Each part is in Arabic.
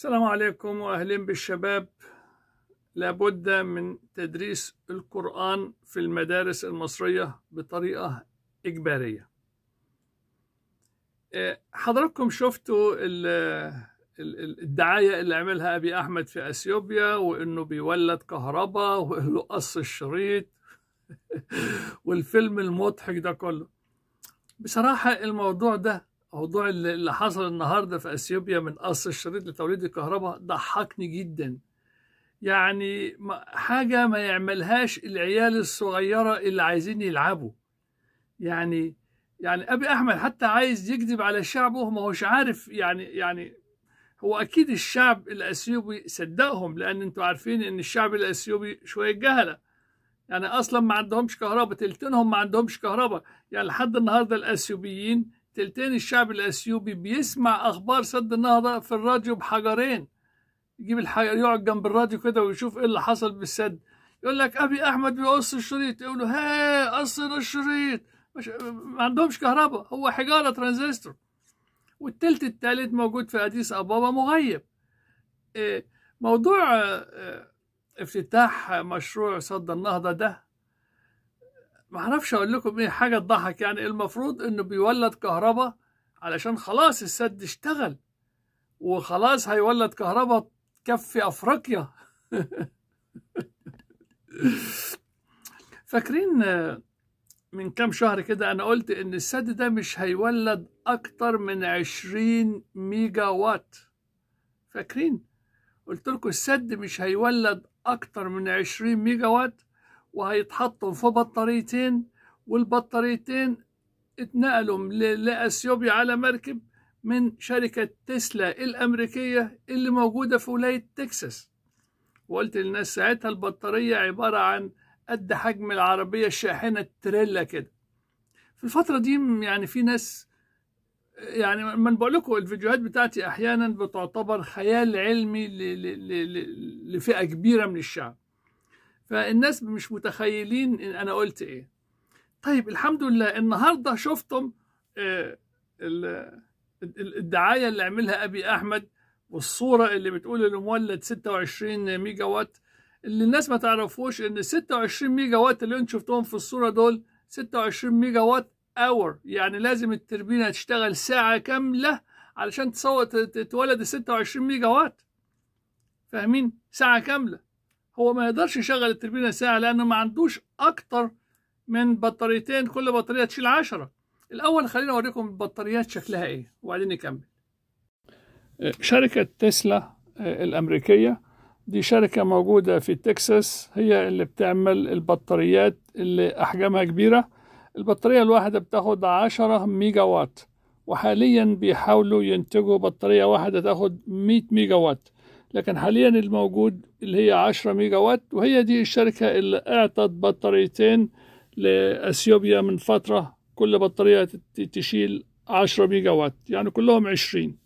السلام عليكم واهلا بالشباب لابد من تدريس القرآن في المدارس المصرية بطريقة إجبارية إيه، حضراتكم شفتوا الدعاية اللي عملها أبي أحمد في أثيوبيا وإنه بيولد كهرباء وإنه قص الشريط والفيلم المضحك ده كله بصراحة الموضوع ده موضوع اللي حصل النهارده في اثيوبيا من قص الشريط لتوليد الكهرباء ضحكني جدا يعني حاجه ما يعملهاش العيال الصغيره اللي عايزين يلعبوا يعني يعني ابي احمد حتى عايز يكذب على شعبه ما هوش عارف يعني يعني هو اكيد الشعب الاثيوبي صدقهم لان انتوا عارفين ان الشعب الاثيوبي شويه جهله يعني اصلا ما عندهمش كهرباء تلتينهم ما عندهمش كهرباء يعني لحد النهارده الاثيوبيين تلتين الشعب الاثيوبي بيسمع اخبار سد النهضه في الراديو بحجرين يجيب الحجر يقعد جنب الراديو كده ويشوف ايه اللي حصل بالسد يقول لك ابي احمد بيقص الشريط له هاي قص الشريط مش ما عندهمش كهرباء هو حجاره ترانزستور والتلت التالت موجود في اديس ابابا مغيب إيه، موضوع آه، آه، افتتاح مشروع سد النهضه ده ما اعرفش اقول لكم ايه حاجه تضحك يعني المفروض انه بيولد كهرباء علشان خلاص السد اشتغل وخلاص هيولد كهرباء تكفي افريقيا فاكرين آه، من كام شهر كده انا قلت ان السد ده مش هيولد اكتر من 20 ميجا وات فاكرين قلت لكم السد مش هيولد اكتر من 20 ميجا وات وهيتحطوا في بطاريتين والبطاريتين اتنقلوا لأثيوبيا على مركب من شركة تسلا الأمريكية اللي موجودة في ولاية تكساس وقلت للناس ساعتها البطارية عبارة عن قد حجم العربية الشاحنة التريلا كده في الفترة دي يعني في ناس يعني ما بقول لكم الفيديوهات بتاعتي أحيانا بتعتبر خيال علمي لفئة كبيرة من الشعب فالناس مش متخيلين إن أنا قلت إيه طيب الحمد لله النهاردة شفتم آه، الدعاية اللي عملها أبي أحمد والصورة اللي بتقول إنه مولد 26 ميجا وات اللي الناس ما تعرفوش إن 26 ميجا وات اللي أنتم شفتهم في الصورة دول 26 ميجا وات اور يعني لازم التربينة تشتغل ساعة كاملة علشان تصوت تولد 26 ميجا وات فاهمين ساعة كاملة هو ما يقدرش يشغل التربينة ساعة لأنه ما عندوش أكتر من بطاريتين كل بطارية تشيل عشرة الأول خلينا أوريكم البطاريات شكلها إيه وبعدين نكمل شركة تسلا آه، الأمريكية دي شركة موجودة في تكساس هي اللي بتعمل البطاريات اللي أحجامها كبيرة البطارية الواحدة بتاخد عشرة ميجا وات وحاليا بيحاولوا ينتجوا بطارية واحدة تاخد مية ميجا وات لكن حاليا الموجود اللي هي 10 ميجا وات وهي دي الشركة اللي أعطت بطاريتين لأثيوبيا من فترة كل بطارية تشيل 10 ميجا وات يعني كلهم 20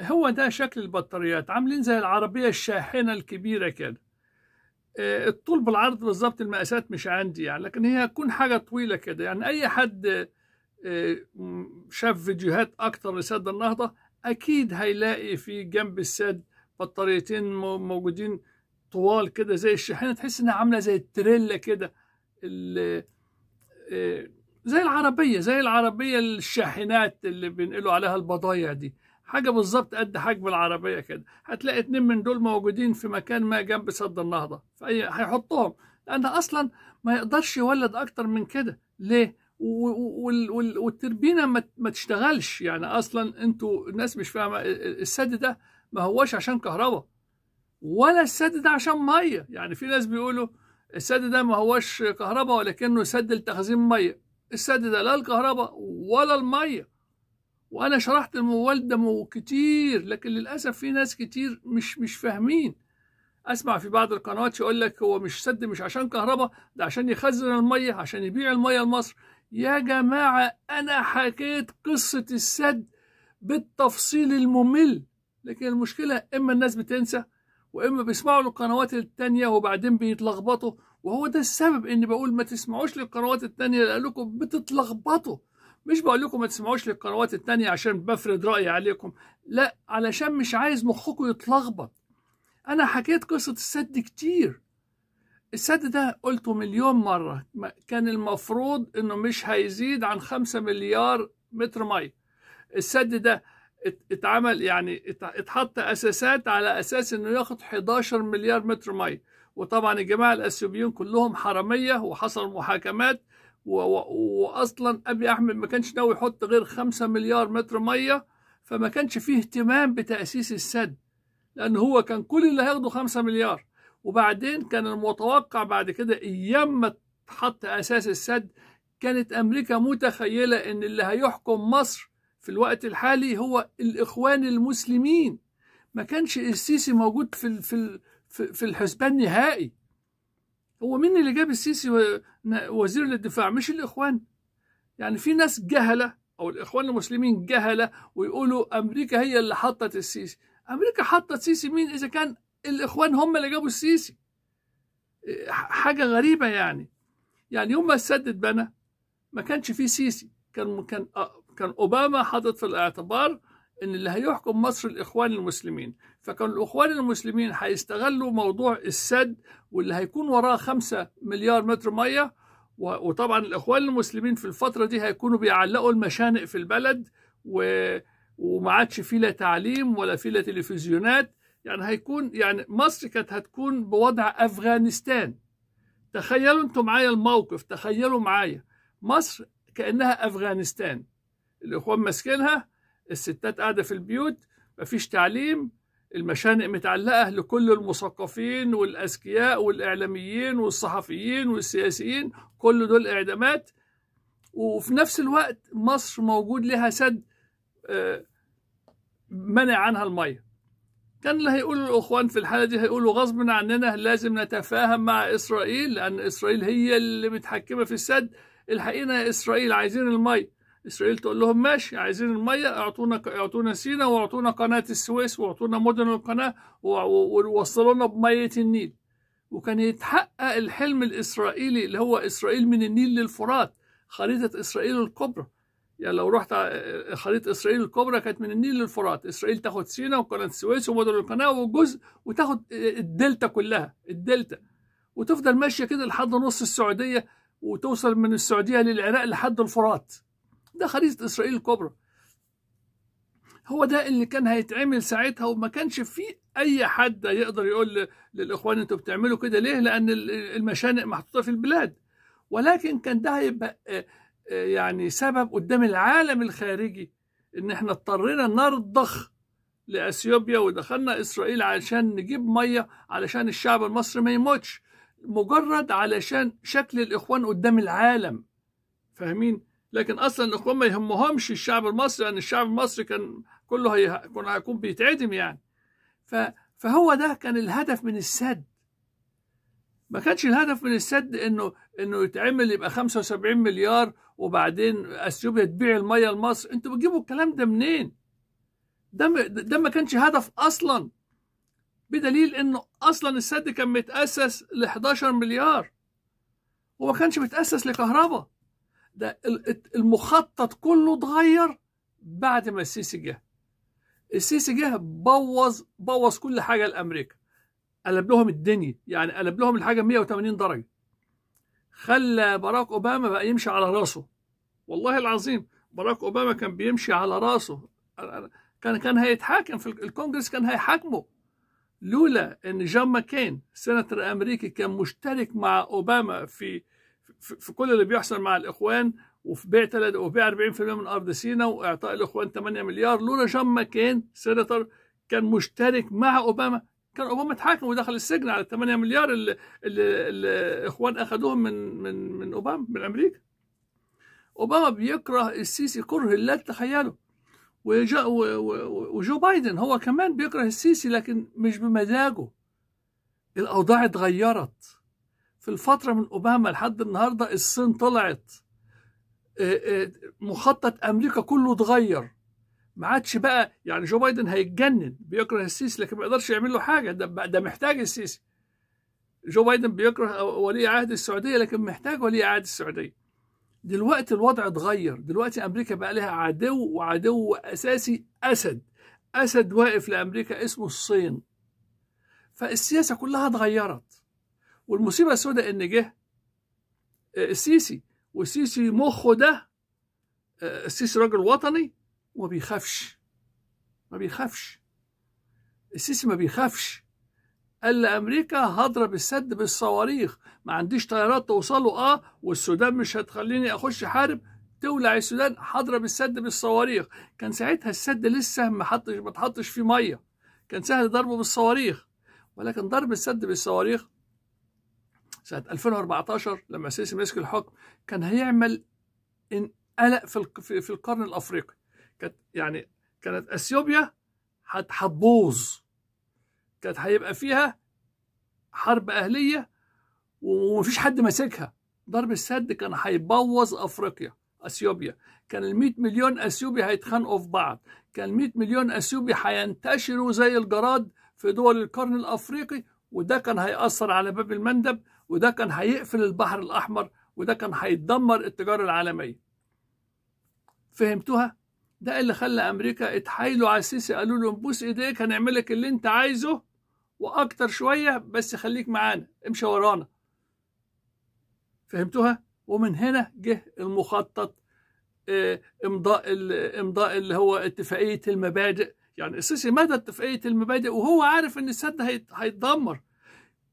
هو ده شكل البطاريات عاملين زي العربية الشاحنة الكبيرة كده آه، الطول بالعرض بالظبط المقاسات مش عندي يعني لكن هي هتكون حاجة طويلة كده يعني أي حد آه، شاف فيديوهات أكتر لسد النهضة أكيد هيلاقي في جنب السد بطاريتين موجودين طوال كده زي الشاحنه تحس انها عامله زي التريلا كده آه، زي العربيه زي العربيه الشاحنات اللي بينقلوا عليها البضايع دي حاجه بالظبط قد حجم العربيه كده هتلاقي اتنين من دول موجودين في مكان ما جنب سد النهضه فاي هيحطهم لان اصلا ما يقدرش يولد اكتر من كده ليه والتربينه ما تشتغلش يعني اصلا انتوا الناس مش فاهمه السد ده ما هوش عشان كهرباء ولا السد ده عشان ميه يعني في ناس بيقولوا السد ده ما هوش كهرباء ولكنه سد لتخزين ميه السد ده لا الكهرباء ولا الميه وانا شرحت الموال ده كتير لكن للاسف في ناس كتير مش مش فاهمين اسمع في بعض القنوات يقول لك هو مش سد مش عشان كهرباء ده عشان يخزن الميه عشان يبيع الميه لمصر يا جماعه انا حكيت قصه السد بالتفصيل الممل لكن المشكلة إما الناس بتنسى وإما بيسمعوا للقنوات التانية وبعدين بيتلخبطوا وهو ده السبب إني بقول ما تسمعوش للقنوات التانية لأنكم بتتلخبطوا مش بقول لكم ما تسمعوش للقنوات التانية عشان بفرض رأيي عليكم لا علشان مش عايز مخكم يتلخبط أنا حكيت قصة السد كتير السد ده قلته مليون مرة كان المفروض إنه مش هيزيد عن خمسة مليار متر مية السد ده اتعمل يعني اتحط اساسات على اساس انه ياخد 11 مليار متر ميه وطبعا الجماعه الاثيوبيين كلهم حراميه وحصل محاكمات واصلا ابي احمد ما كانش ناوي يحط غير 5 مليار متر ميه فما كانش فيه اهتمام بتاسيس السد لان هو كان كل اللي هياخده 5 مليار وبعدين كان المتوقع بعد كده ايام ما اتحط اساس السد كانت امريكا متخيله ان اللي هيحكم مصر في الوقت الحالي هو الإخوان المسلمين ما كانش السيسي موجود في في في الحسبان نهائي هو مين اللي جاب السيسي وزير للدفاع مش الإخوان يعني في ناس جهلة أو الإخوان المسلمين جهلة ويقولوا أمريكا هي اللي حطت السيسي أمريكا حطت سيسي مين إذا كان الإخوان هم اللي جابوا السيسي حاجة غريبة يعني يعني يوم ما السد اتبنى ما كانش فيه سيسي كان كان كان أوباما حاطط في الاعتبار ان اللي هيحكم مصر الاخوان المسلمين فكان الاخوان المسلمين هيستغلوا موضوع السد واللي هيكون وراه 5 مليار متر ميه وطبعا الاخوان المسلمين في الفتره دي هيكونوا بيعلقوا المشانق في البلد و... وما عادش في لا تعليم ولا في لا تلفزيونات يعني هيكون يعني مصر كانت هتكون بوضع افغانستان تخيلوا انتوا معايا الموقف تخيلوا معايا مصر كانها افغانستان الاخوان ماسكينها الستات قاعده في البيوت مفيش تعليم المشانق متعلقه لكل المثقفين والاذكياء والاعلاميين والصحفيين والسياسيين كل دول اعدامات وفي نفس الوقت مصر موجود لها سد آه، منع عنها الميه كان اللي هيقولوا الاخوان في الحاله دي هيقولوا غصب عننا لازم نتفاهم مع اسرائيل لان اسرائيل هي اللي متحكمه في السد الحقيقه اسرائيل عايزين الميه اسرائيل تقول لهم ماشي عايزين الميه اعطونا اعطونا سينا واعطونا قناه السويس واعطونا مدن القناه ووصلوا لنا بميه النيل وكان يتحقق الحلم الاسرائيلي اللي هو اسرائيل من النيل للفرات خريطه اسرائيل الكبرى يعني لو رحت خريطه اسرائيل الكبرى كانت من النيل للفرات اسرائيل تاخد سينا وقناه السويس ومدن القناه وجزء وتاخد الدلتا كلها الدلتا وتفضل ماشيه كده لحد نص السعوديه وتوصل من السعوديه للعراق لحد الفرات ده خريطة إسرائيل الكبرى هو ده اللي كان هيتعمل ساعتها وما كانش فيه اي حد يقدر يقول للاخوان انتوا بتعملوا كده ليه لان المشانق محطوطه في البلاد ولكن كان ده هيبقى آه، آه، يعني سبب قدام العالم الخارجي ان احنا اضطرينا نرضخ لاثيوبيا ودخلنا اسرائيل علشان نجيب ميه علشان الشعب المصري ما يموتش مجرد علشان شكل الاخوان قدام العالم فاهمين لكن اصلا الاخوان ما يهمهمش الشعب المصري لان الشعب المصري كان كله هيكون هيكون بيتعدم يعني فهو ده كان الهدف من السد ما كانش الهدف من السد انه انه يتعمل يبقى 75 مليار وبعدين اثيوبيا تبيع الميه لمصر انتوا بتجيبوا الكلام ده منين ده ده ما كانش هدف اصلا بدليل انه اصلا السد كان متاسس ل 11 مليار وما كانش متاسس لكهرباء ده المخطط كله اتغير بعد ما السيسي جه السيسي جه بوظ بوظ كل حاجه لامريكا قلب لهم الدنيا يعني قلب لهم الحاجه 180 درجه خلى باراك اوباما بقى يمشي على راسه والله العظيم باراك اوباما كان بيمشي على راسه كان كان هيتحاكم في الكونجرس كان هيحاكمه لولا ان جون ماكين سيناتور امريكي كان مشترك مع اوباما في في كل اللي بيحصل مع الاخوان وفي بيع وبيع 40% من ارض سيناء واعطاء الاخوان 8 مليار لولا جون ماكين سيناتور كان مشترك مع اوباما كان اوباما اتحاكم ودخل السجن على 8 مليار اللي, اللي الاخوان اخذوهم من من من اوباما من امريكا اوباما بيكره السيسي كره لا تتخيله وجو بايدن هو كمان بيكره السيسي لكن مش بمزاجه الاوضاع اتغيرت في الفترة من أوباما لحد النهاردة الصين طلعت آه، آه، مخطط أمريكا كله اتغير ما عادش بقى يعني جو بايدن هيتجنن بيكره السيسي لكن ما يقدرش يعمل له حاجة ده, ده محتاج السيسي جو بايدن بيكره ولي عهد السعودية لكن محتاج ولي عهد السعودية دلوقتي الوضع اتغير دلوقتي أمريكا بقى لها عدو وعدو أساسي أسد أسد واقف لأمريكا اسمه الصين فالسياسة كلها اتغيرت والمصيبه السوداء ان جه آه، السيسي والسيسي مخه ده آه، السيسي راجل وطني وما بيخافش ما بيخافش السيسي ما بيخافش قال لامريكا هضرب السد بالصواريخ ما عنديش طيارات توصلوا اه والسودان مش هتخليني اخش حارب تولع السودان هضرب السد بالصواريخ كان ساعتها السد لسه ما حطش ما تحطش فيه ميه كان سهل ضربه بالصواريخ ولكن ضرب السد بالصواريخ سنة 2014 لما السيسي مسك الحكم كان هيعمل قلق في في القرن الافريقي كانت يعني كانت اثيوبيا هتبوظ كانت هيبقى فيها حرب اهليه ومفيش حد ماسكها ضرب السد كان هيبوظ افريقيا اثيوبيا كان ال 100 مليون اثيوبي هيتخانقوا في بعض كان ال 100 مليون اثيوبي هينتشروا زي الجراد في دول القرن الافريقي وده كان هيأثر على باب المندب وده كان هيقفل البحر الأحمر وده كان هيدمر التجارة العالمية فهمتوها؟ ده اللي خلى أمريكا اتحايلوا على السيسي قالوا له بوس إيديك هنعملك اللي أنت عايزه وأكتر شوية بس خليك معانا امشي ورانا فهمتوها؟ ومن هنا جه المخطط آه، امضاء امضاء اللي هو اتفاقيه المبادئ يعني السيسي مدى اتفاقيه المبادئ وهو عارف ان السد هيتدمر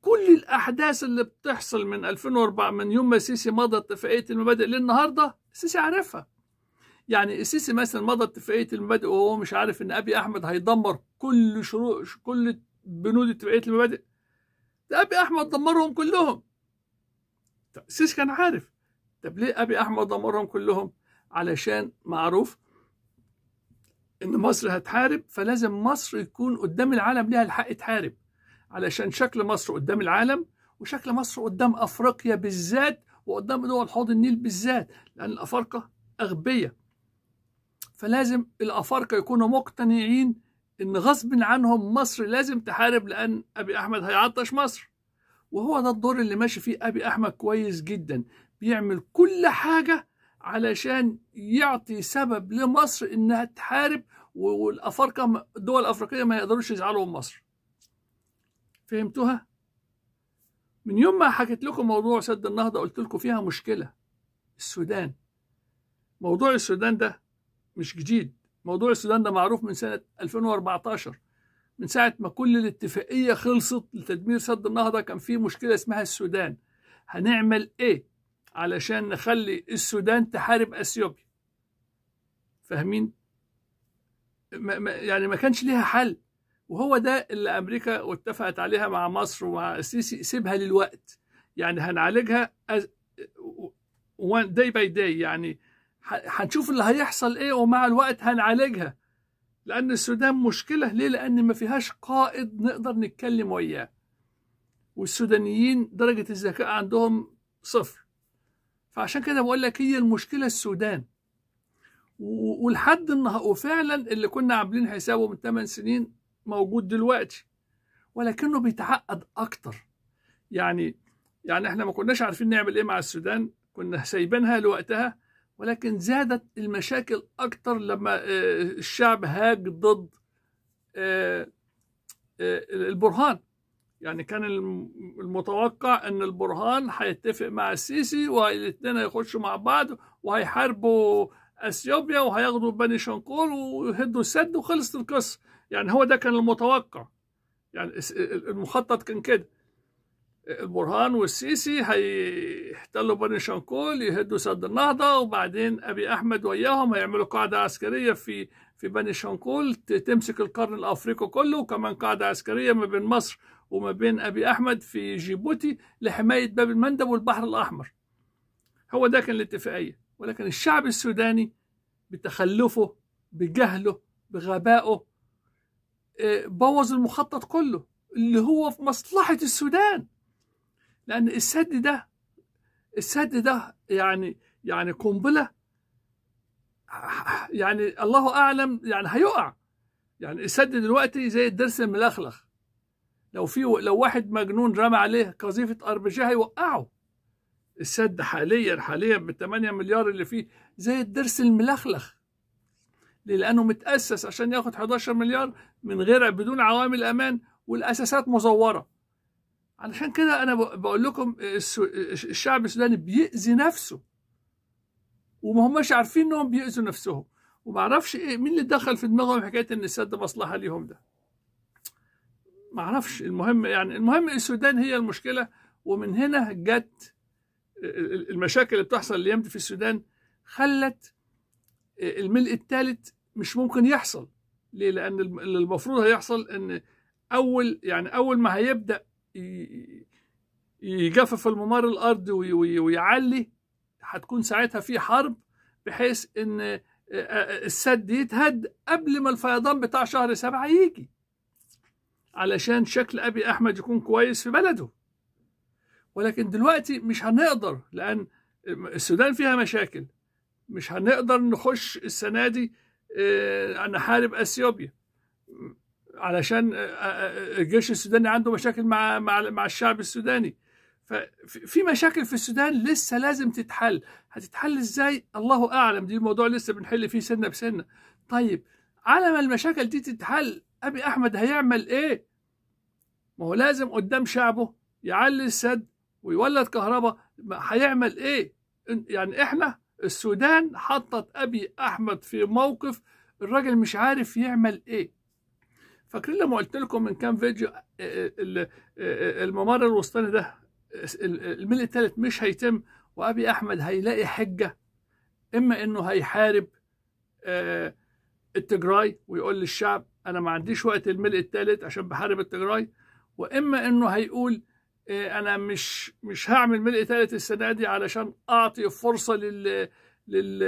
كل الاحداث اللي بتحصل من 2004 من يوم ما السيسي مضى اتفاقيه المبادئ للنهارده السيسي عارفها يعني السيسي مثلا مضى اتفاقيه المبادئ وهو مش عارف ان ابي احمد هيدمر كل شروط كل بنود اتفاقيه المبادئ ده ابي احمد دمرهم كلهم السيسي كان عارف طب ليه ابي احمد دمرهم كلهم علشان معروف ان مصر هتحارب فلازم مصر يكون قدام العالم ليها الحق تحارب علشان شكل مصر قدام العالم وشكل مصر قدام افريقيا بالذات وقدام دول حوض النيل بالذات لان الافارقه اغبيه فلازم الافارقه يكونوا مقتنعين ان غصب عنهم مصر لازم تحارب لان ابي احمد هيعطش مصر وهو ده الدور اللي ماشي فيه ابي احمد كويس جدا بيعمل كل حاجه علشان يعطي سبب لمصر انها تحارب والافارقه الدول الافريقيه ما يقدروش يزعلوا مصر فهمتوها من يوم ما حكيت لكم موضوع سد النهضه قلت لكم فيها مشكله السودان موضوع السودان ده مش جديد موضوع السودان ده معروف من سنه 2014 من ساعه ما كل الاتفاقيه خلصت لتدمير سد النهضه كان في مشكله اسمها السودان هنعمل ايه علشان نخلي السودان تحارب اثيوبيا فاهمين ما ما يعني ما كانش ليها حل وهو ده اللي امريكا واتفقت عليها مع مصر ومع السيسي سيبها للوقت يعني هنعالجها داي باي داي يعني هنشوف اللي هيحصل ايه ومع الوقت هنعالجها لان السودان مشكله ليه لان ما فيهاش قائد نقدر نتكلم وياه والسودانيين درجه الذكاء عندهم صفر فعشان كده بقول لك هي المشكله السودان ولحد النهارده وفعلا اللي كنا عاملين حسابه من 8 سنين موجود دلوقتي ولكنه بيتعقد اكتر يعني يعني احنا ما كناش عارفين نعمل ايه مع السودان كنا سايبينها لوقتها ولكن زادت المشاكل اكتر لما آه، الشعب هاج ضد آه، آه، البرهان يعني كان المتوقع ان البرهان هيتفق مع السيسي والاثنين هيخشوا مع بعض وهيحاربوا اثيوبيا وهياخدوا بني شنقول ويهدوا السد وخلصت القصه يعني هو ده كان المتوقع يعني المخطط كان كده البرهان والسيسي هيحتلوا بني شنقول يهدوا سد النهضة وبعدين أبي أحمد وياهم هيعملوا قاعدة عسكرية في في بني شنقول تمسك القرن الأفريقي كله وكمان قاعدة عسكرية ما بين مصر وما بين أبي أحمد في جيبوتي لحماية باب المندب والبحر الأحمر هو ده كان الاتفاقية ولكن الشعب السوداني بتخلفه بجهله بغبائه آه، بوظ المخطط كله اللي هو في مصلحة السودان لأن السد ده السد ده يعني يعني قنبلة يعني الله أعلم يعني هيقع يعني السد دلوقتي زي الدرس الملخلخ لو في لو واحد مجنون رمى عليه قذيفة أربجة هيوقعه السد حاليا حاليا ب 8 مليار اللي فيه زي الدرس الملخلخ ليه؟ لأنه متأسس عشان ياخد 11 مليار من غير بدون عوامل امان والاساسات مزوره علشان كده انا بقول لكم الشعب السوداني بيأذي نفسه وما هماش عارفين انهم بيأذوا نفسهم وما اعرفش ايه مين اللي دخل في دماغهم حكايه ان السد مصلحه ليهم ده ما اعرفش المهم يعني المهم السودان هي المشكله ومن هنا جت المشاكل اللي بتحصل اليوم في السودان خلت آه، الملء الثالث مش ممكن يحصل ليه لان اللي المفروض هيحصل ان اول يعني اول ما هيبدا يجفف الممر الارض ويعلي هتكون ساعتها في حرب بحيث ان السد يتهد قبل ما الفيضان بتاع شهر سبعة يجي علشان شكل ابي احمد يكون كويس في بلده ولكن دلوقتي مش هنقدر لان السودان فيها مشاكل مش هنقدر نخش السنه دي أن آه، أحارب أثيوبيا علشان آه، آه، الجيش السوداني عنده مشاكل مع مع مع الشعب السوداني ففي مشاكل في السودان لسه لازم تتحل هتتحل ازاي الله اعلم دي الموضوع لسه بنحل فيه سنه بسنه طيب على ما المشاكل دي تتحل ابي احمد هيعمل ايه ما هو لازم قدام شعبه يعلي السد ويولد كهرباء هيعمل ايه يعني احنا السودان حطت أبي أحمد في موقف الراجل مش عارف يعمل إيه فاكرين لما قلت لكم من كام فيديو آه، آه، آه، الممر الوسطاني ده الميل الثالث مش هيتم وأبي أحمد هيلاقي حجة إما إنه هيحارب التجراي ويقول للشعب أنا ما عنديش وقت الملء الثالث عشان بحارب التجراي وإما إنه هيقول إيه، انا مش مش هعمل ملء ثالث السنه دي علشان اعطي فرصه لل لل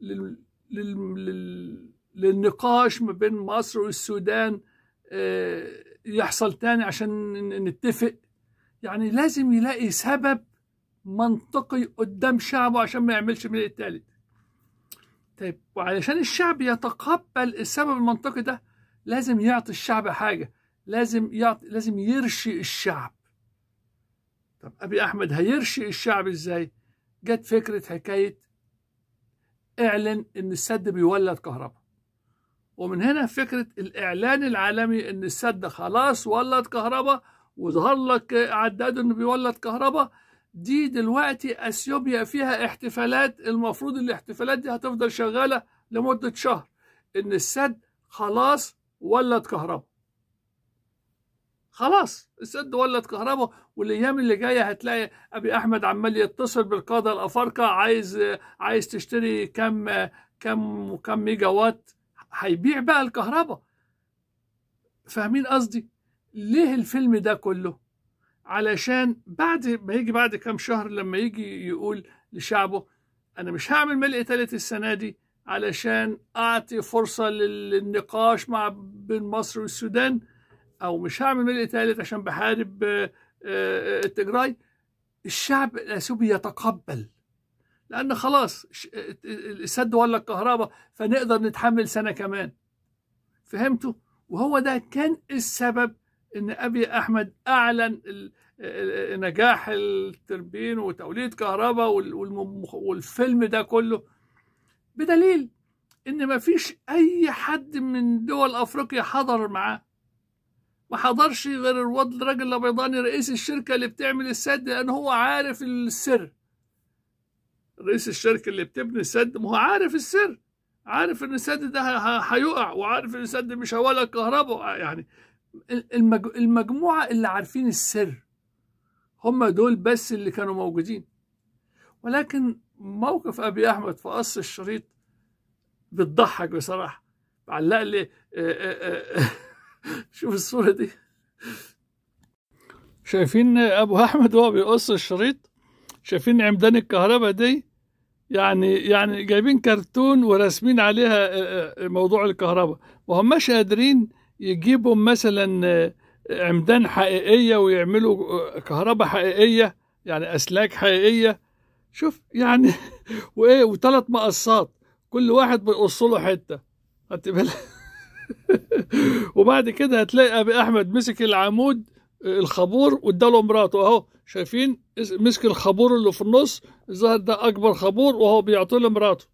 لل, لل... لل... للنقاش ما بين مصر والسودان إيه، يحصل تاني عشان نتفق يعني لازم يلاقي سبب منطقي قدام شعبه عشان ما يعملش ملء الثالث طيب وعلشان الشعب يتقبل السبب المنطقي ده لازم يعطي الشعب حاجه لازم يعطي لازم يرشي الشعب طب أبي أحمد هيرشي الشعب إزاي؟ جت فكرة حكاية اعلن إن السد بيولد كهرباء ومن هنا فكرة الإعلان العالمي إن السد خلاص ولد كهرباء وظهر لك عداد إنه بيولد كهرباء دي دلوقتي اثيوبيا فيها احتفالات المفروض الاحتفالات دي هتفضل شغاله لمده شهر ان السد خلاص ولد كهرباء خلاص السد ولد كهرباء والايام اللي جايه هتلاقي ابي احمد عمال يتصل بالقاده الافارقه عايز عايز تشتري كم كم كم ميجا وات هيبيع بقى الكهرباء فاهمين قصدي ليه الفيلم ده كله علشان بعد ما يجي بعد كام شهر لما يجي يقول لشعبه انا مش هعمل ملء ثالث السنه دي علشان اعطي فرصه للنقاش مع بين مصر والسودان او مش هعمل ملء ثالث عشان بحارب آه، آه، التجراي الشعب الاثيوبي يتقبل لان خلاص آه، السد ولا الكهرباء فنقدر نتحمل سنه كمان فهمتوا وهو ده كان السبب ان ابي احمد اعلن نجاح التربين وتوليد كهرباء والفيلم ده كله بدليل ان ما فيش اي حد من دول افريقيا حضر معاه ما حضرش غير الواد الراجل الابيضاني رئيس الشركه اللي بتعمل السد لان هو عارف السر رئيس الشركه اللي بتبني السد ما هو عارف السر عارف ان السد ده هيقع وعارف ان السد مش هولا كهرباء يعني المجموعه اللي عارفين السر هم دول بس اللي كانوا موجودين ولكن موقف ابي احمد في قص الشريط بتضحك بصراحه علق لي شوف الصورة دي شايفين ابو احمد وهو بيقص الشريط شايفين عمدان الكهرباء دي يعني يعني جايبين كرتون وراسمين عليها آه، آه، موضوع الكهرباء وهماش قادرين يجيبوا مثلا آه، عمدان حقيقيه ويعملوا كهرباء حقيقيه يعني اسلاك حقيقيه شوف يعني وايه وثلاث مقصات كل واحد بيقص له حته هتبقى وبعد كده هتلاقي ابي احمد مسك العمود آه، الخابور واداله مراته اهو شايفين مسك الخابور اللي في النص الظاهر ده اكبر خابور وهو بيعطيه لمراته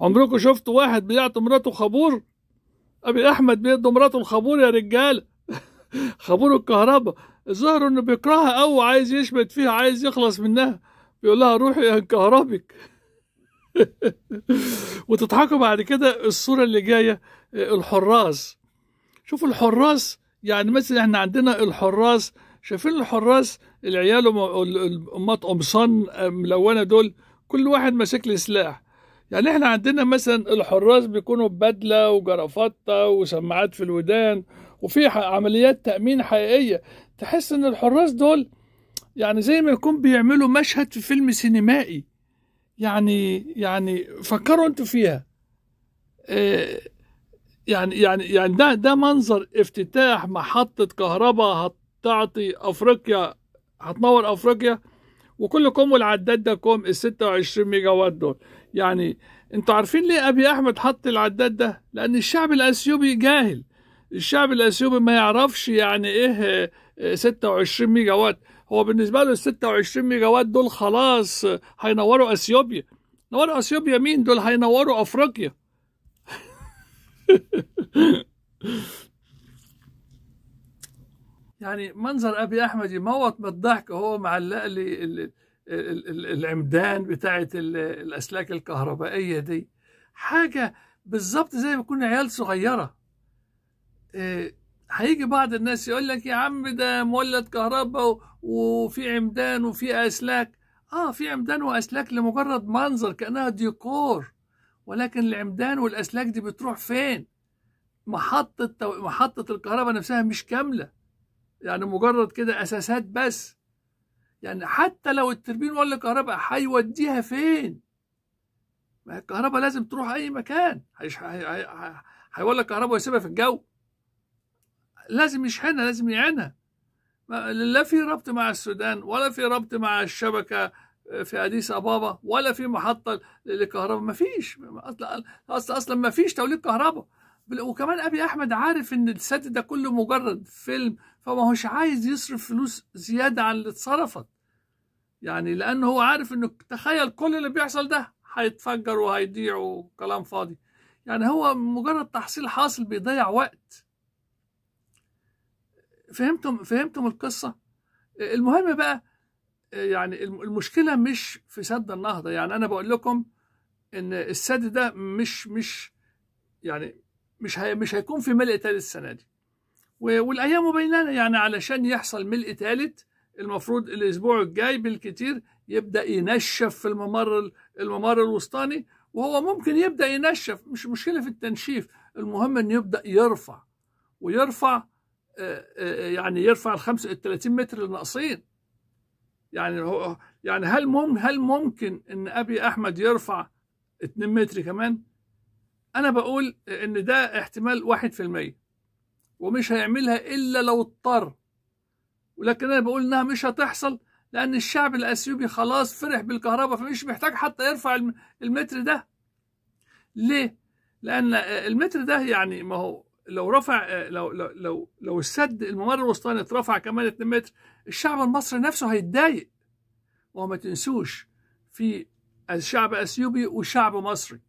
عمركم شفتوا واحد بيعطي مراته خابور ابي احمد بيدي مراته الخابور يا رجال خابور الكهرباء الظاهر انه بيكرهها قوي عايز يشمت فيها عايز يخلص منها بيقول لها روحي انكهربك وتضحكوا بعد كده الصورة اللي جاية آه، الحراس شوفوا الحراس يعني مثلا احنا عندنا الحراس شايفين الحراس العيال امات قمصان آه، ملونه دول كل واحد ماسك لي سلاح يعني احنا عندنا مثلا الحراس بيكونوا ببدله وجرافطه وسماعات في الودان وفي عمليات تامين حقيقيه تحس ان الحراس دول يعني زي ما يكون بيعملوا مشهد في فيلم سينمائي يعني يعني فكروا انتم فيها إيه، يعني يعني يعني ده ده منظر افتتاح محطه كهرباء هتعطي افريقيا هتنور افريقيا وكل كوم والعداد ده كوم ال 26 ميجا وات دول يعني انتوا عارفين ليه ابي احمد حط العداد ده لان الشعب الاثيوبي جاهل الشعب الاثيوبي ما يعرفش يعني ايه 26 ميجا وات هو بالنسبه له ال 26 ميجا وات دول خلاص هينوروا اثيوبيا نوروا اثيوبيا مين دول هينوروا افريقيا يعني منظر ابي احمد يموت من الضحك وهو معلق لي العمدان بتاعه الاسلاك الكهربائيه دي حاجه بالظبط زي ما يكون عيال صغيره إيه هيجي بعض الناس يقول لك يا عم ده مولد كهرباء وفي عمدان وفي اسلاك اه في عمدان واسلاك لمجرد منظر كانها ديكور ولكن العمدان والاسلاك دي بتروح فين محطه محطه الكهرباء نفسها مش كامله يعني مجرد كده اساسات بس يعني حتى لو التربين ولا الكهرباء هيوديها فين ما الكهرباء لازم تروح اي مكان هيولى الكهرباء ويسيبها في الجو لازم يشحنها لازم يعينها لا في ربط مع السودان ولا في ربط مع الشبكه آه، في اديس ابابا ولا في محطه للكهرباء ما فيش اصلا اصلا ما فيش توليد كهرباء وكمان ابي احمد عارف ان السد ده كله مجرد فيلم فما هوش عايز يصرف فلوس زياده عن اللي اتصرفت يعني لان هو عارف انه تخيل كل اللي بيحصل ده هيتفجر وهيضيع وكلام فاضي يعني هو مجرد تحصيل حاصل بيضيع وقت فهمتم فهمتم القصه المهم بقى يعني المشكله مش في سد النهضه يعني انا بقول لكم ان السد ده مش مش يعني مش هي مش هيكون في ملء ثالث السنه دي والايام بيننا يعني علشان يحصل ملء ثالث المفروض الاسبوع الجاي بالكتير يبدا ينشف في الممر الممر الوسطاني وهو ممكن يبدا ينشف مش مشكله في التنشيف المهم انه يبدا يرفع ويرفع يعني يرفع ال 35 متر اللي ناقصين يعني هو يعني هل ممكن هل ممكن ان ابي احمد يرفع 2 متر كمان انا بقول ان ده احتمال 1% ومش هيعملها الا لو اضطر ولكن انا بقول انها مش هتحصل لان الشعب الاثيوبي خلاص فرح بالكهرباء فمش محتاج حتى يرفع المتر ده ليه لان المتر ده يعني ما هو لو رفع آه، لو لو لو, لو السد الممر الوسطاني اترفع كمان 2 متر الشعب المصري نفسه هيتضايق وما تنسوش في الشعب اثيوبي وشعب مصري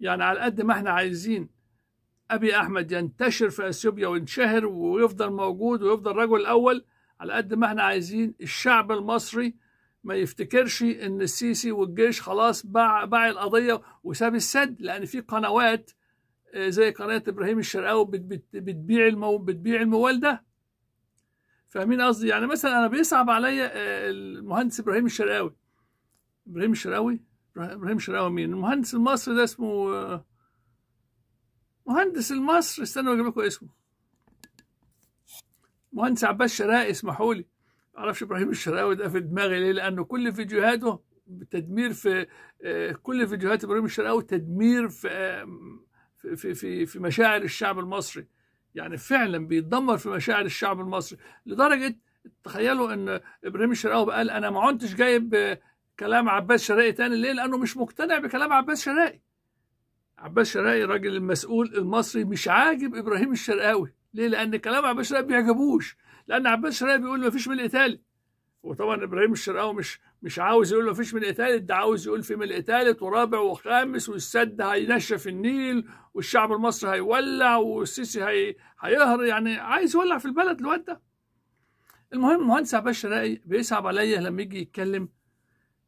يعني على قد ما احنا عايزين ابي احمد ينتشر في اثيوبيا وينشهر ويفضل موجود ويفضل رجل الاول على قد ما احنا عايزين الشعب المصري ما يفتكرش ان السيسي والجيش خلاص باع باع القضيه وساب السد لان في قنوات زي قناه ابراهيم الشرقاوي بتبيع المو... بتبيع الموال ده فاهمين قصدي يعني مثلا انا بيصعب عليا آه، المهندس ابراهيم الشرقاوي ابراهيم الشرقاوي ابراهيم الشرقاوي مين المهندس المصري ده اسمه آه، مهندس المصري استنى اجيب لكم اسمه مهندس عباس شرقاوي اسمحوا لي معرفش ابراهيم الشرقاوي ده في دماغي ليه لانه كل فيديوهاته تدمير في آه، كل فيديوهات ابراهيم الشرقاوي تدمير في في في في مشاعر الشعب المصري يعني فعلا بيتدمر في مشاعر الشعب المصري لدرجه تخيلوا ان ابراهيم الشرقاوي قال انا ما عدتش جايب كلام عباس شرقي تاني ليه؟ لانه مش مقتنع بكلام عباس شرقي. عباس شرقي الراجل المسؤول المصري مش عاجب ابراهيم الشرقاوي، ليه؟ لان كلام عباس شرقي ما بيعجبوش، لان عباس شرقي بيقول ما فيش من الايطالي. وطبعا ابراهيم الشرقاوي مش مش عاوز يقول له فيش ملء ثالث ده عاوز يقول في ملء ثالث ورابع وخامس والسد هينشف النيل والشعب المصري هيولع والسيسي هي... هيهر يعني عايز يولع في البلد الواد ده المهم مهندس عباس شرقي بيصعب عليا لما يجي يتكلم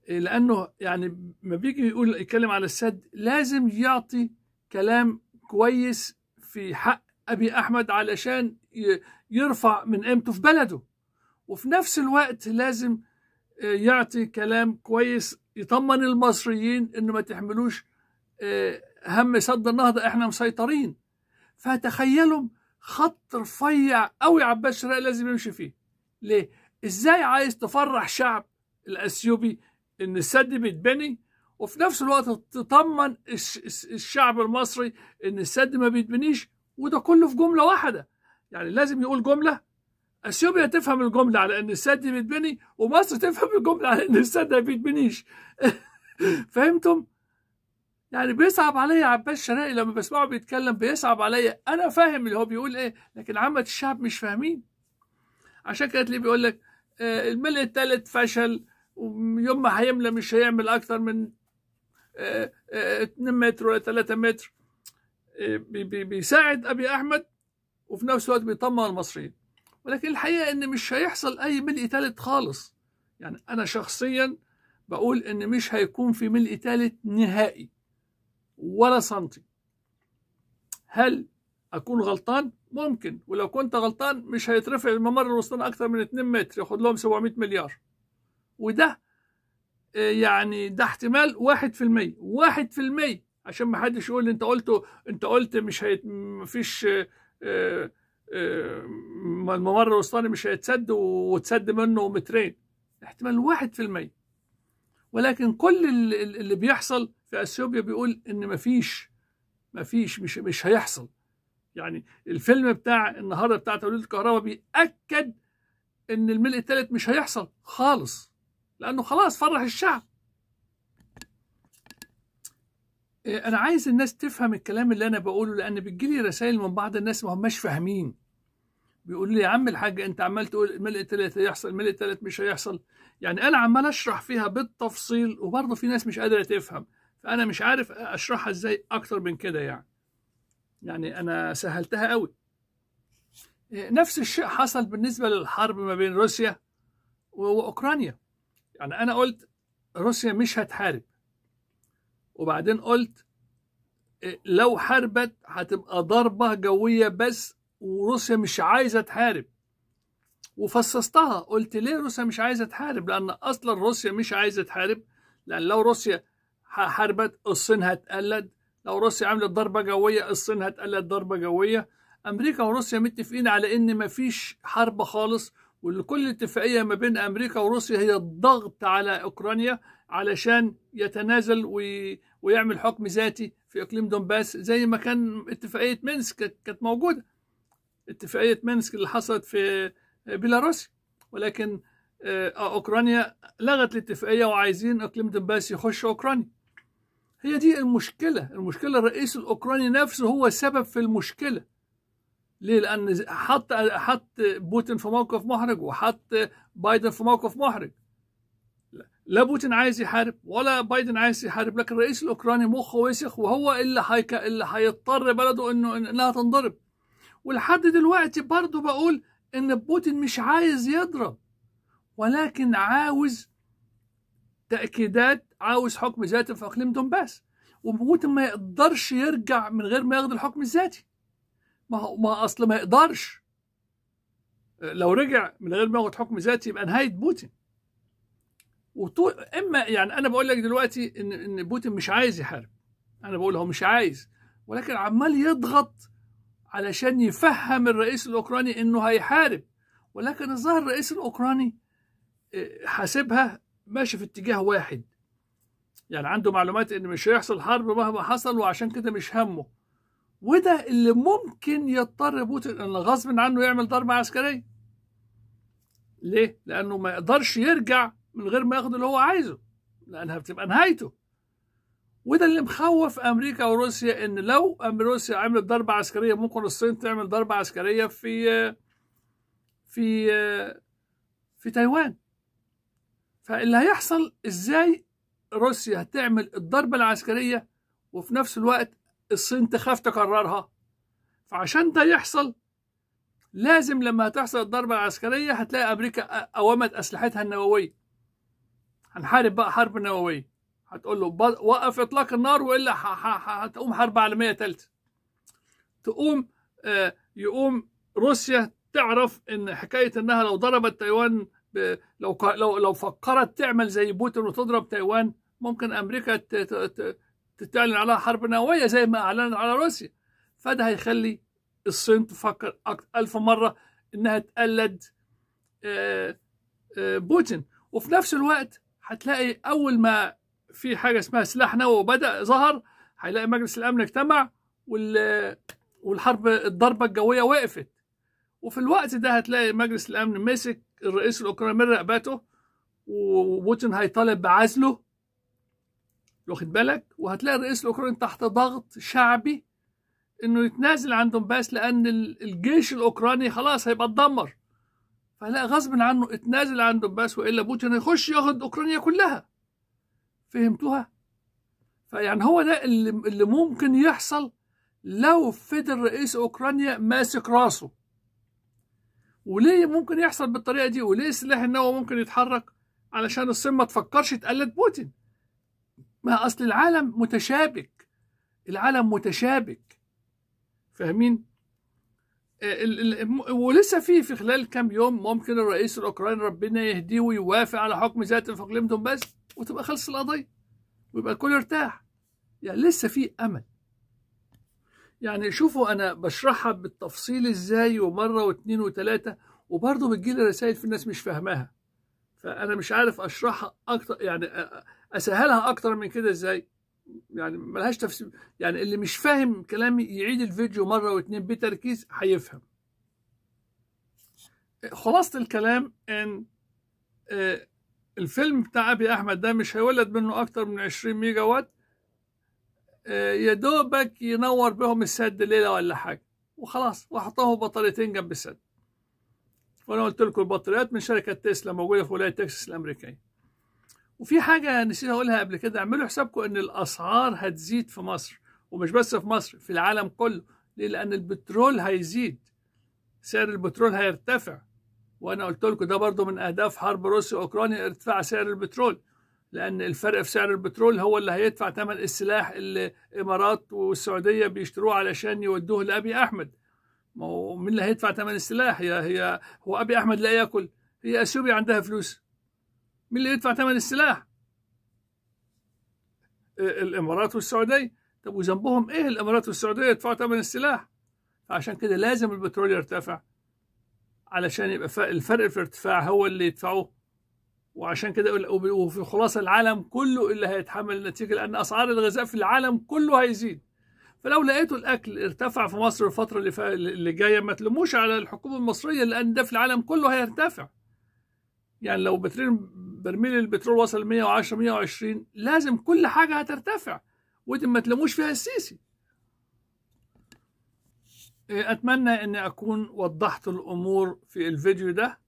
إيه، لانه يعني ما بيجي يقول يتكلم على السد لازم يعطي كلام كويس في حق ابي احمد علشان يرفع من قيمته في بلده وفي نفس الوقت لازم يعطي كلام كويس يطمن المصريين انه ما تحملوش آه، هم سد النهضه احنا مسيطرين فتخيلوا خط رفيع قوي عباس شرقي لازم يمشي فيه ليه ازاي عايز تفرح شعب الاثيوبي ان السد بيتبني وفي نفس الوقت تطمن الشعب المصري ان السد ما بيتبنيش وده كله في جمله واحده يعني لازم يقول جمله اثيوبيا تفهم الجمله على ان السد بيتبني ومصر تفهم الجمله على ان السد ما بيتبنيش فهمتم؟ يعني بيصعب عليا عباس شرقي لما بسمعه بيتكلم بيصعب عليا انا فاهم اللي هو بيقول ايه لكن عامه الشعب مش فاهمين عشان كده ليه بيقول لك آه، الملء الثالث فشل ويوم ما هيملى مش هيعمل اكتر من 2 آه، آه، متر ولا 3 متر بيساعد ابي احمد وفي نفس الوقت بيطمن المصريين ولكن الحقيقه ان مش هيحصل اي ملء ثالث خالص يعني انا شخصيا بقول ان مش هيكون في ملء ثالث نهائي ولا سنتي هل اكون غلطان ممكن ولو كنت غلطان مش هيترفع الممر الوسطاني اكتر من 2 متر ياخد لهم 700 مليار وده آه، يعني ده احتمال 1% 1% عشان ما حدش يقول انت قلته انت قلت مش هيت مفيش اه, آه، آه، الممر الوسطاني مش هيتسد وتسد منه مترين احتمال واحد في المية ولكن كل اللي بيحصل في اثيوبيا بيقول ان مفيش مفيش مش مش هيحصل يعني الفيلم بتاع النهارده بتاع توليد الكهرباء بيأكد ان الملء الثالث مش هيحصل خالص لانه خلاص فرح الشعب إيه، انا عايز الناس تفهم الكلام اللي انا بقوله لان بتجيلي رسائل من بعض الناس ما هماش فاهمين بيقول لي يا عم الحاج انت عمال تقول ملء ثلاث هيحصل ملء ثلاث مش هيحصل يعني انا عمال اشرح فيها بالتفصيل وبرضه في ناس مش قادره تفهم فانا مش عارف اشرحها ازاي اكتر من كده يعني يعني انا سهلتها قوي إيه، نفس الشيء حصل بالنسبه للحرب ما بين روسيا واوكرانيا يعني انا قلت روسيا مش هتحارب وبعدين قلت إيه، لو حاربت هتبقى ضربة جوية بس وروسيا مش عايزة تحارب وفصصتها قلت ليه روسيا مش عايزة تحارب لأن أصلا روسيا مش عايزة تحارب لأن لو روسيا حاربت الصين هتقلد لو روسيا عملت ضربة جوية الصين هتقلد ضربة جوية أمريكا وروسيا متفقين على إن مفيش حرب خالص وكل اتفاقية ما بين امريكا وروسيا هي الضغط على اوكرانيا علشان يتنازل وي... ويعمل حكم ذاتي في اقليم دونباس زي ما كان اتفاقيه مينسك كانت موجوده اتفاقيه مينسك اللي حصلت في بيلاروسيا ولكن آه، آه، اوكرانيا لغت الاتفاقيه وعايزين اقليم دونباس يخش اوكرانيا هي دي المشكله المشكله الرئيس الاوكراني نفسه هو سبب في المشكله ليه؟ لأن حط حط بوتين في موقف محرج وحط بايدن في موقف محرج. لا بوتين عايز يحارب ولا بايدن عايز يحارب لكن الرئيس الأوكراني مخه وسخ وهو اللي هيك اللي هيضطر بلده إنه إنها تنضرب. ولحد دلوقتي برضه بقول إن بوتين مش عايز يضرب ولكن عاوز تأكيدات عاوز حكم ذاتي في إقليم دونباس وبوتين ما يقدرش يرجع من غير ما ياخد الحكم الذاتي. ما هو ما اصل ما يقدرش لو رجع من غير ما ياخد حكم ذاتي يبقى نهايه بوتين وطول اما يعني انا بقول لك دلوقتي ان ان بوتين مش عايز يحارب انا بقول هو مش عايز ولكن عمال يضغط علشان يفهم الرئيس الاوكراني انه هيحارب ولكن الظاهر الرئيس الاوكراني آه، حاسبها ماشي في اتجاه واحد يعني عنده معلومات ان مش هيحصل حرب مهما حصل وعشان كده مش همه وده اللي ممكن يضطر بوتين ان غصب عنه يعمل ضربة عسكرية ليه؟ لأنه ما يقدرش يرجع من غير ما ياخد اللي هو عايزه لأنها بتبقى نهايته وده اللي مخوف أمريكا وروسيا إن لو روسيا عملت ضربة عسكرية ممكن الصين تعمل ضربة عسكرية في في في تايوان فاللي هيحصل إزاي روسيا هتعمل الضربة العسكرية وفي نفس الوقت الصين تخاف تكررها فعشان ده يحصل لازم لما تحصل الضربة العسكرية هتلاقي أمريكا قومت أسلحتها النووية هنحارب بقى حرب نووية هتقول له وقف إطلاق النار وإلا هتقوم حرب عالمية ثالثة تقوم آه، يقوم روسيا تعرف إن حكاية إنها لو ضربت تايوان لو لو لو فكرت تعمل زي بوتين وتضرب تايوان ممكن أمريكا تتعلن عليها حرب نووية زي ما أعلنت على روسيا فده هيخلي الصين تفكر ألف مرة إنها تقلد آه، آه، بوتين وفي نفس الوقت هتلاقي أول ما في حاجة اسمها سلاح نووي بدأ ظهر هيلاقي مجلس الأمن اجتمع والحرب الضربة الجوية وقفت وفي الوقت ده هتلاقي مجلس الأمن مسك الرئيس الأوكراني من رقبته وبوتين هيطالب بعزله واخد بالك وهتلاقي الرئيس الاوكراني تحت ضغط شعبي انه يتنازل عن دونباس لان الجيش الاوكراني خلاص هيبقى اتدمر فلا غصب عنه اتنازل عن دونباس والا بوتين هيخش ياخد اوكرانيا كلها فهمتوها فيعني هو ده اللي, اللي ممكن يحصل لو فضل رئيس اوكرانيا ماسك راسه وليه ممكن يحصل بالطريقه دي وليه السلاح النووي ممكن يتحرك علشان الصين ما تفكرش تقلد بوتين ما أصل العالم متشابك العالم متشابك فاهمين؟ آه، ولسه في في خلال كام يوم ممكن الرئيس الاوكراني ربنا يهديه ويوافق على حكم ذات في بس وتبقى خلص القضيه ويبقى الكل ارتاح يعني لسه في امل يعني شوفوا انا بشرحها بالتفصيل ازاي ومره واثنين وثلاثه وبرضه بتجيلي رسائل في الناس مش فاهماها فانا مش عارف اشرحها اكتر يعني اسهلها اكتر من كده ازاي يعني ملهاش تفسير يعني اللي مش فاهم كلامي يعيد الفيديو مره واتنين بتركيز هيفهم خلاصه الكلام ان آه، الفيلم بتاع ابي احمد ده مش هيولد منه اكتر من 20 ميجا وات آه، يا دوبك ينور بهم السد ليله ولا حاجه وخلاص وحطهم بطاريتين جنب السد وانا قلت لكم البطاريات من شركه تسلا موجوده في ولايه تكساس الامريكيه وفي حاجة نسيت أقولها قبل كده اعملوا حسابكم إن الأسعار هتزيد في مصر ومش بس في مصر في العالم كله ليه؟ لأن البترول هيزيد سعر البترول هيرتفع وأنا قلت لكم ده برضو من أهداف حرب روسيا أوكرانيا ارتفاع سعر البترول لأن الفرق في سعر البترول هو اللي هيدفع ثمن السلاح اللي الإمارات والسعودية بيشتروه علشان يودوه لأبي أحمد ما هو مين اللي هيدفع ثمن السلاح هي هي هو أبي أحمد لا ياكل هي أثيوبيا عندها فلوس مين اللي يدفع ثمن السلاح إيه، الامارات والسعوديه طب وذنبهم ايه الامارات والسعوديه يدفعوا ثمن السلاح فعشان كده لازم البترول يرتفع علشان يبقى الفرق في الارتفاع هو اللي يدفعوه وعشان كده وفي خلاصه العالم كله اللي هيتحمل النتيجه لان اسعار الغذاء في العالم كله هيزيد فلو لقيتوا الاكل ارتفع في مصر الفتره اللي, اللي جايه ما تلوموش على الحكومه المصريه لان ده في العالم كله هيرتفع يعني لو بترين برميل البترول وصل 110 120 لازم كل حاجه هترتفع ودي ما تلموش فيها السيسي إيه، اتمنى ان اكون وضحت الامور في الفيديو ده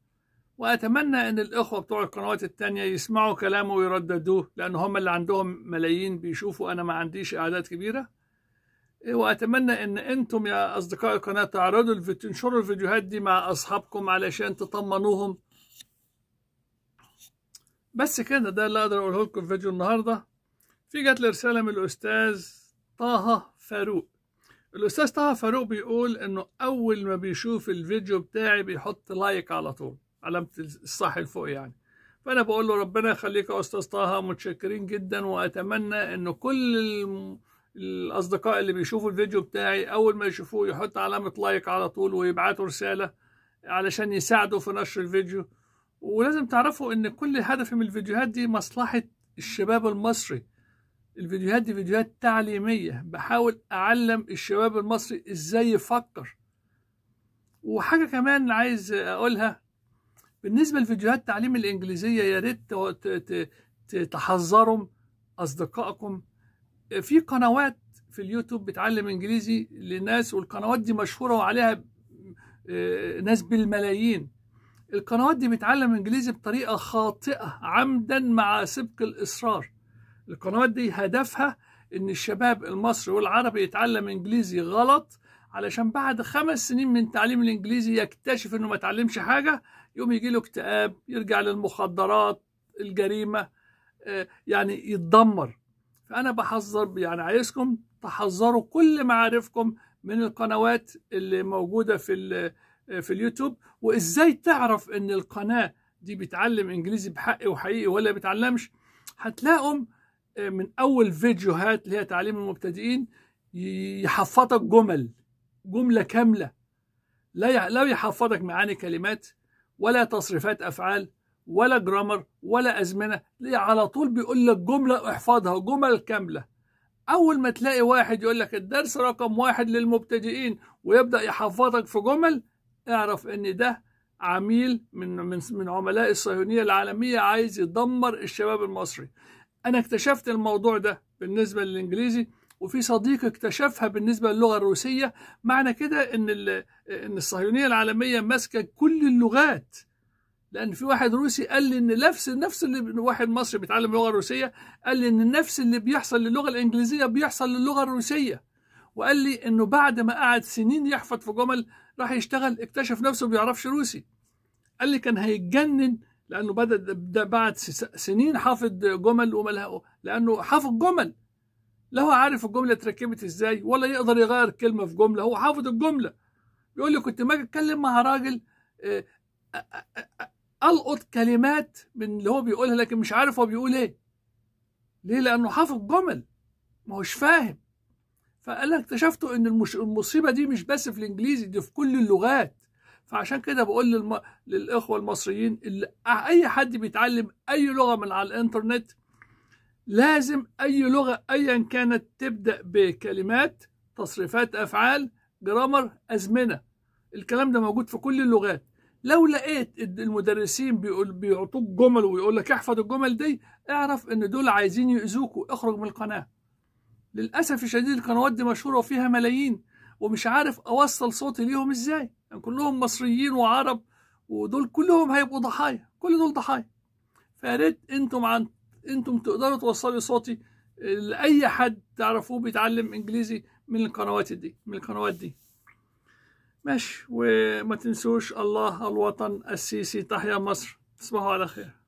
واتمنى ان الاخوه بتوع القنوات التانية يسمعوا كلامه ويرددوه لان هم اللي عندهم ملايين بيشوفوا انا ما عنديش اعداد كبيره إيه، واتمنى ان انتم يا اصدقاء القناه تعرضوا الفيديو تنشروا الفيديوهات دي مع اصحابكم علشان تطمنوهم بس كده ده اللي اقدر اقوله لكم في فيديو النهارده في جات لي رساله من الاستاذ طه فاروق الاستاذ طه فاروق بيقول انه اول ما بيشوف الفيديو بتاعي بيحط لايك على طول علامه الصح فوق يعني فانا بقول له ربنا يخليك يا استاذ طه متشكرين جدا واتمنى انه كل الاصدقاء اللي بيشوفوا الفيديو بتاعي اول ما يشوفوه يحط علامه لايك على طول ويبعتوا رساله علشان يساعدوا في نشر الفيديو ولازم تعرفوا ان كل هدف من الفيديوهات دي مصلحه الشباب المصري الفيديوهات دي فيديوهات تعليميه بحاول اعلم الشباب المصري ازاي يفكر وحاجه كمان عايز اقولها بالنسبه لفيديوهات تعليم الانجليزيه يا ريت تحذروا اصدقائكم في قنوات في اليوتيوب بتعلم انجليزي لناس والقنوات دي مشهوره وعليها آه، ناس بالملايين القنوات دي بتعلم انجليزي بطريقه خاطئه عمدا مع سبق الاصرار القنوات دي هدفها ان الشباب المصري والعربي يتعلم انجليزي غلط علشان بعد خمس سنين من تعليم الانجليزي يكتشف انه ما اتعلمش حاجه يقوم يجي له اكتئاب يرجع للمخدرات الجريمه آه، يعني يتدمر فانا بحذر يعني عايزكم تحذروا كل معارفكم من القنوات اللي موجوده في في اليوتيوب وازاي تعرف ان القناه دي بتعلم انجليزي بحق وحقيقي ولا بتعلمش هتلاقهم آه، من اول فيديوهات اللي هي تعليم المبتدئين يحفظك جمل جمله كامله لا لا يحفظك معاني كلمات ولا تصريفات افعال ولا جرامر ولا ازمنه على طول بيقول لك جمله احفظها جمل كامله اول ما تلاقي واحد يقول لك الدرس رقم واحد للمبتدئين ويبدا يحفظك في جمل اعرف ان ده عميل من من من عملاء الصهيونيه العالميه عايز يدمر الشباب المصري انا اكتشفت الموضوع ده بالنسبه للانجليزي وفي صديق اكتشفها بالنسبه للغه الروسيه معنى كده ان ان الصهيونيه العالميه ماسكه كل اللغات لان في واحد روسي قال لي ان نفس نفس اللي واحد مصري بيتعلم اللغه الروسيه قال لي ان نفس اللي بيحصل للغه الانجليزيه بيحصل للغه الروسيه وقال لي انه بعد ما قعد سنين يحفظ في جمل راح يشتغل اكتشف نفسه ما بيعرفش روسي قال لي كان هيتجنن لانه بدا ده بعد سنين حافظ جمل وملها لانه حافظ جمل لا هو عارف الجمله اتركبت ازاي ولا يقدر يغير كلمه في جمله هو حافظ الجمله بيقول لي كنت ما اتكلم مع راجل آه، آه، آه، القط كلمات من اللي هو بيقولها لكن مش عارف هو بيقول ايه ليه لانه حافظ جمل ما هوش فاهم لك اكتشفت ان المصيبه دي مش بس في الانجليزي دي في كل اللغات فعشان كده بقول للم... للاخوه المصريين اللي اي حد بيتعلم اي لغه من على الانترنت لازم اي لغه ايا كانت تبدا بكلمات تصريفات افعال جرامر ازمنه الكلام ده موجود في كل اللغات لو لقيت المدرسين بيقول بيعطوك جمل ويقول لك احفظ الجمل دي اعرف ان دول عايزين يؤذوك واخرج من القناه للأسف الشديد القنوات دي مشهورة وفيها ملايين ومش عارف أوصل صوتي ليهم إزاي يعني كلهم مصريين وعرب ودول كلهم هيبقوا ضحايا كل دول ضحايا فياريت انتم عن انتم تقدروا توصلوا صوتي آه، لاي حد تعرفوه بيتعلم انجليزي من القنوات دي من القنوات دي ماشي وما تنسوش الله الوطن السيسي تحيا مصر تصبحوا على خير